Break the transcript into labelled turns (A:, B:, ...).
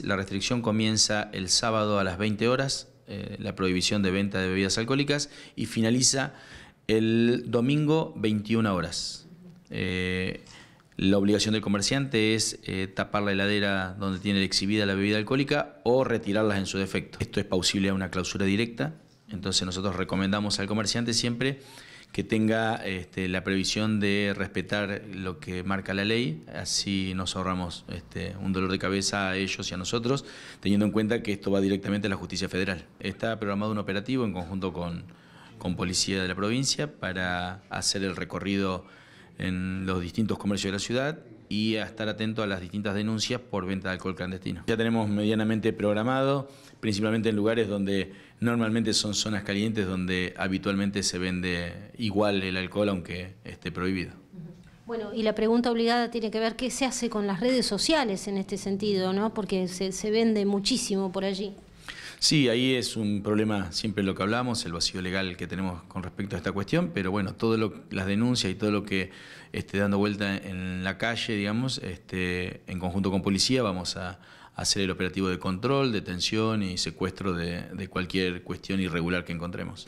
A: La restricción comienza el sábado a las 20 horas, eh, la prohibición de venta de bebidas alcohólicas, y finaliza el domingo 21 horas. Eh, la obligación del comerciante es eh, tapar la heladera donde tiene exhibida la bebida alcohólica o retirarlas en su defecto. Esto es posible a una clausura directa, entonces nosotros recomendamos al comerciante siempre que tenga este, la previsión de respetar lo que marca la ley, así nos ahorramos este, un dolor de cabeza a ellos y a nosotros, teniendo en cuenta que esto va directamente a la justicia federal. Está programado un operativo en conjunto con, con policía de la provincia para hacer el recorrido en los distintos comercios de la ciudad, y a estar atento a las distintas denuncias por venta de alcohol clandestino. Ya tenemos medianamente programado, principalmente en lugares donde normalmente son zonas calientes, donde habitualmente se vende igual el alcohol aunque esté prohibido.
B: Bueno, y la pregunta obligada tiene que ver qué se hace con las redes sociales en este sentido, ¿no? Porque se, se vende muchísimo por allí.
A: Sí, ahí es un problema, siempre lo que hablamos, el vacío legal que tenemos con respecto a esta cuestión, pero bueno, todas las denuncias y todo lo que esté dando vuelta en la calle, digamos, este, en conjunto con policía vamos a, hacer el operativo de control, detención y secuestro de cualquier cuestión irregular que encontremos.